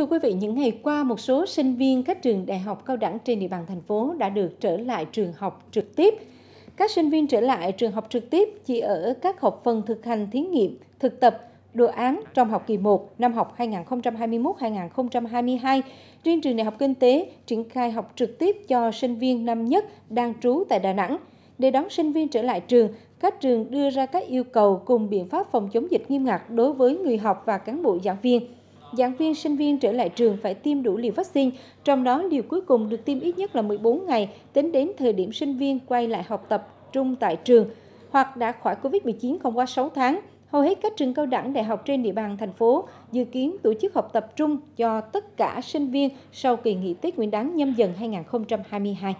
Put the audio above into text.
Thưa quý vị, những ngày qua, một số sinh viên các trường đại học cao đẳng trên địa bàn thành phố đã được trở lại trường học trực tiếp. Các sinh viên trở lại trường học trực tiếp chỉ ở các học phần thực hành thí nghiệm, thực tập, đồ án trong học kỳ 1 năm học 2021-2022. Riêng trường Đại học Kinh tế triển khai học trực tiếp cho sinh viên năm nhất đang trú tại Đà Nẵng. Để đón sinh viên trở lại trường, các trường đưa ra các yêu cầu cùng biện pháp phòng chống dịch nghiêm ngặt đối với người học và cán bộ giảng viên – giảng viên, sinh viên trở lại trường phải tiêm đủ liều vaccine, trong đó liều cuối cùng được tiêm ít nhất là 14 ngày tính đến thời điểm sinh viên quay lại học tập trung tại trường hoặc đã khỏi COVID-19 không qua 6 tháng. Hầu hết các trường cao đẳng đại học trên địa bàn thành phố dự kiến tổ chức học tập trung cho tất cả sinh viên sau kỳ nghỉ Tết Nguyên đán nhâm dần 2022.